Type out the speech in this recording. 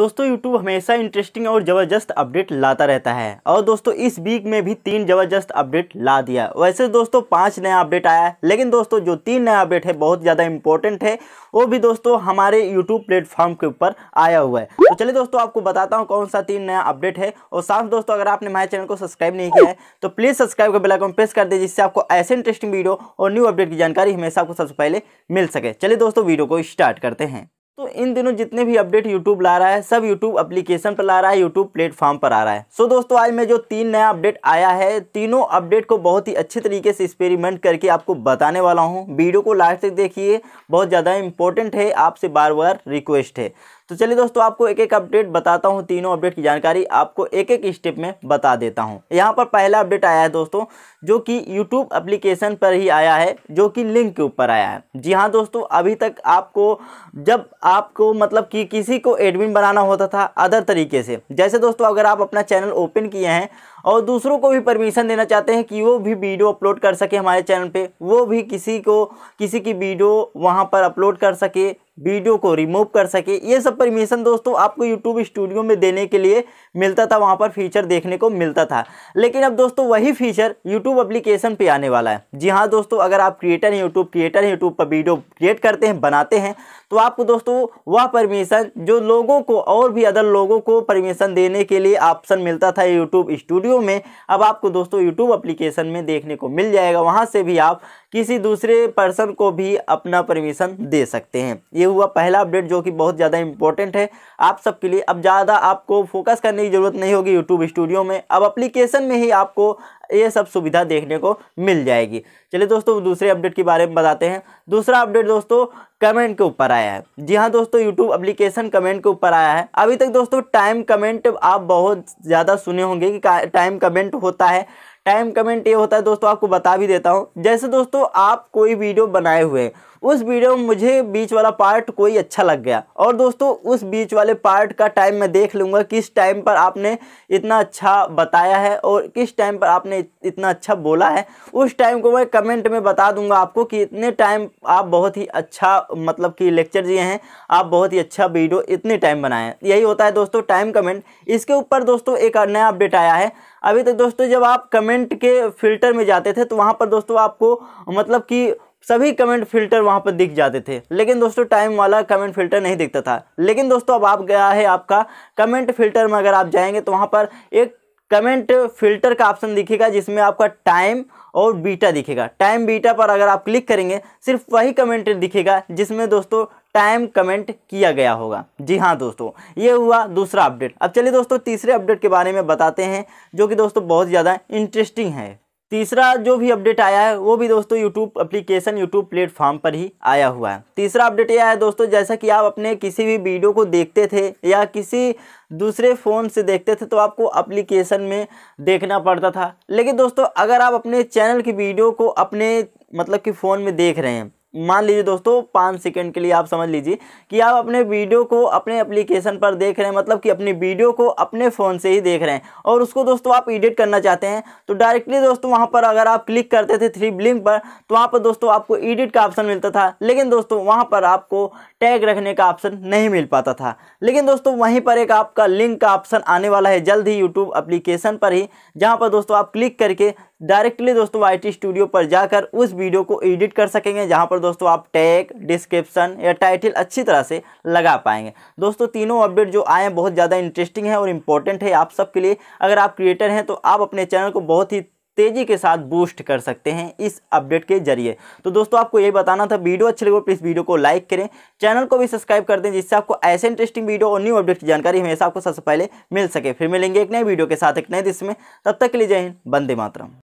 दोस्तों यूट्यूब हमेशा इंटरेस्टिंग और ज़बरदस्त अपडेट लाता रहता है और दोस्तों इस वीक में भी तीन ज़बरदस्त अपडेट ला दिया वैसे दोस्तों पाँच नया अपडेट आया है लेकिन दोस्तों जो तीन नया अपडेट है बहुत ज़्यादा इंपॉर्टेंट है वो भी दोस्तों हमारे यूट्यूब प्लेटफॉर्म के ऊपर आया हुआ है तो चलिए दोस्तों आपको बताता हूँ कौन सा तीन नया अपडेट है और साथ दोस्तों अगर आपने हमारे चैनल को सब्सक्राइब नहीं किया है तो प्लीज़ सब्सक्राइब का बेलाइकॉन प्रेस कर दे जिससे आपको ऐसे इंटरेस्टिंग वीडियो और न्यू अपडेट की जानकारी हमेशा आपको सबसे पहले मिल सके चलिए दोस्तों वीडियो को स्टार्ट करते हैं तो इन दिनों जितने भी अपडेट यूट्यूब ला रहा है सब यूट्यूब अप्लीकेशन पर ला रहा है यूट्यूब प्लेटफॉर्म पर आ रहा है सो so दोस्तों आज मैं जो तीन नया अपडेट आया है तीनों अपडेट को बहुत ही अच्छे तरीके से एक्सपेरिमेंट करके आपको बताने वाला हूँ वीडियो को लास्ट तक देखिए बहुत ज़्यादा इंपॉर्टेंट है आपसे बार बार रिक्वेस्ट है तो चलिए दोस्तों आपको एक एक अपडेट बताता हूँ तीनों अपडेट की जानकारी आपको एक एक स्टेप में बता देता हूँ यहाँ पर पहला अपडेट आया है दोस्तों जो कि यूट्यूब अप्लीकेशन पर ही आया है जो कि लिंक के ऊपर आया है जी हाँ दोस्तों अभी तक आपको जब आपको मतलब कि किसी को एडमिन बनाना होता था अदर तरीके से जैसे दोस्तों अगर आप अपना चैनल ओपन किए हैं और दूसरों को भी परमिशन देना चाहते हैं कि वो भी वीडियो अपलोड कर सके हमारे चैनल पे वो भी किसी को किसी की वीडियो वहाँ पर अपलोड कर सके वीडियो को रिमूव कर सके ये सब परमिशन दोस्तों आपको यूट्यूब स्टूडियो में देने के लिए मिलता था वहाँ पर फीचर देखने को मिलता था लेकिन अब दोस्तों वही फीचर यूट्यूब अप्लीकेशन पे आने वाला है जी हाँ दोस्तों अगर आप क्रिएटर हैं यूट्यूब क्रिएटर हैं यूट्यूब पर वीडियो क्रिएट करते हैं बनाते हैं तो आपको दोस्तों वह परमिशन जो लोगों को और भी अदर लोगों को परमिशन देने के लिए ऑप्शन मिलता था यूट्यूब स्टूडियो में अब आपको दोस्तों यूट्यूब अप्लीकेशन में देखने को मिल जाएगा वहाँ से भी आप किसी दूसरे पर्सन को भी अपना परमिशन दे सकते हैं ये हुआ पहला अपडेट जो कि बहुत ज़्यादा इंपॉर्टेंट है आप सबके लिए अब ज़्यादा आपको फोकस करने की ज़रूरत नहीं होगी यूट्यूब स्टूडियो में अब अप्लीकेशन में ही आपको ये सब सुविधा देखने को मिल जाएगी चलिए दोस्तों दूसरे अपडेट के बारे में बताते हैं दूसरा अपडेट दोस्तों कमेंट के ऊपर आया है जी हाँ दोस्तों यूट्यूब अप्लीकेशन कमेंट के ऊपर आया है अभी तक दोस्तों टाइम कमेंट आप बहुत ज़्यादा सुने होंगे कि टाइम कमेंट होता है टाइम कमेंट ये होता है दोस्तों आपको बता भी देता हूँ जैसे दोस्तों आप कोई वीडियो बनाए हुए हैं उस वीडियो में मुझे बीच वाला पार्ट कोई अच्छा लग गया और दोस्तों उस बीच वाले पार्ट का टाइम मैं देख लूँगा किस टाइम पर आपने इतना अच्छा बताया है और किस टाइम पर आपने इतना अच्छा बोला है उस टाइम को मैं कमेंट में बता दूंगा आपको कि इतने टाइम आप बहुत ही अच्छा मतलब कि लेक्चर दिए हैं आप बहुत ही अच्छा वीडियो इतने टाइम बनाए हैं यही होता है दोस्तों टाइम कमेंट इसके ऊपर दोस्तों एक नया अपडेट आया है अभी तक दोस्तों जब आप कमेंट के फिल्टर में जाते थे तो वहाँ पर दोस्तों आपको मतलब कि सभी कमेंट फिल्टर वहाँ पर दिख जाते थे लेकिन दोस्तों टाइम वाला कमेंट फिल्टर नहीं दिखता था लेकिन दोस्तों अब आप गया है आपका कमेंट फिल्टर में अगर आप जाएंगे तो वहाँ पर एक कमेंट फिल्टर का ऑप्शन दिखेगा जिसमें आपका टाइम और बीटा दिखेगा टाइम बीटा पर अगर आप क्लिक करेंगे सिर्फ वही कमेंट दिखेगा जिसमें दोस्तों टाइम कमेंट किया गया होगा जी हाँ दोस्तों ये हुआ दूसरा अपडेट अब चलिए दोस्तों तीसरे अपडेट के बारे में बताते हैं जो कि दोस्तों बहुत ज़्यादा इंटरेस्टिंग है तीसरा जो भी अपडेट आया है वो भी दोस्तों यूट्यूब एप्लीकेशन यूट्यूब प्लेटफॉर्म पर ही आया हुआ है तीसरा अपडेट यह है दोस्तों जैसा कि आप अपने किसी भी वीडियो को देखते थे या किसी दूसरे फ़ोन से देखते थे तो आपको एप्लीकेशन में देखना पड़ता था लेकिन दोस्तों अगर आप अपने चैनल की वीडियो को अपने मतलब कि फ़ोन में देख रहे हैं मान लीजिए दोस्तों पाँच सेकंड के लिए आप समझ लीजिए कि आप अपने वीडियो को अपने एप्लीकेशन पर देख रहे हैं मतलब कि अपनी वीडियो को अपने फ़ोन से ही देख रहे हैं और उसको दोस्तों आप एडिट करना चाहते हैं तो डायरेक्टली दोस्तों वहाँ पर अगर आप क्लिक करते थे थ्री ब्लिंक पर तो वहाँ पर दोस्तों आपको एडिट का ऑप्शन मिलता था लेकिन दोस्तों वहाँ पर आपको टैग रखने का ऑप्शन नहीं मिल पाता था लेकिन दोस्तों वहीं पर एक आपका लिंक का ऑप्शन आने वाला है जल्द ही यूट्यूब अप्लीकेशन पर ही जहाँ पर दोस्तों आप क्लिक करके डायरेक्टली दोस्तों आई टी स्टूडियो पर जाकर उस वीडियो को एडिट कर सकेंगे जहाँ पर दोस्तों आप टैग डिस्क्रिप्शन या टाइटल अच्छी तरह से लगा पाएंगे दोस्तों तीनों अपडेट जो आए हैं बहुत ज़्यादा इंटरेस्टिंग है और इंपॉर्टेंट है आप सबके लिए अगर आप क्रिएटर हैं तो आप अपने चैनल को बहुत ही तेजी के साथ बूस्ट कर सकते हैं इस अपडेट के जरिए तो दोस्तों आपको यही बताना था वीडियो अच्छे लगे प्लीज़ वीडियो को लाइक करें चैनल को भी सब्सक्राइब कर दें जिससे आपको ऐसे इंटरेस्टिंग वीडियो और न्यू अपडेट की जानकारी हमेशा आपको सबसे पहले मिल सके फिर मिलेंगे एक नए वीडियो के साथ एक नए दिश में तब तक के लिए जय हिंद बंदे मातरम